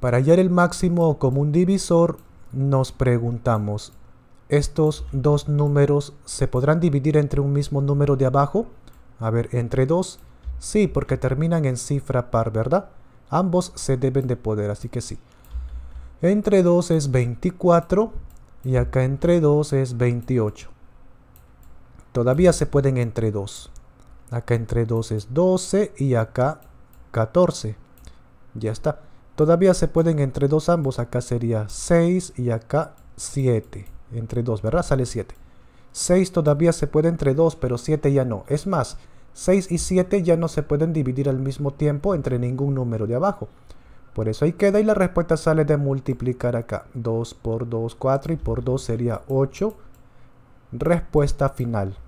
Para hallar el máximo común divisor, nos preguntamos, ¿estos dos números se podrán dividir entre un mismo número de abajo? A ver, ¿entre dos? Sí, porque terminan en cifra par, ¿verdad? Ambos se deben de poder, así que sí. Entre 2 es 24 y acá entre 2 es 28. Todavía se pueden entre 2. Acá entre 2 es 12 y acá 14. Ya está. Todavía se pueden entre dos ambos. Acá sería 6 y acá 7. Entre 2, ¿verdad? Sale 7. 6 todavía se puede entre 2, pero 7 ya no. Es más, 6 y 7 ya no se pueden dividir al mismo tiempo entre ningún número de abajo. Por eso ahí queda y la respuesta sale de multiplicar acá. 2 por 2, 4 y por 2 sería 8. Respuesta final.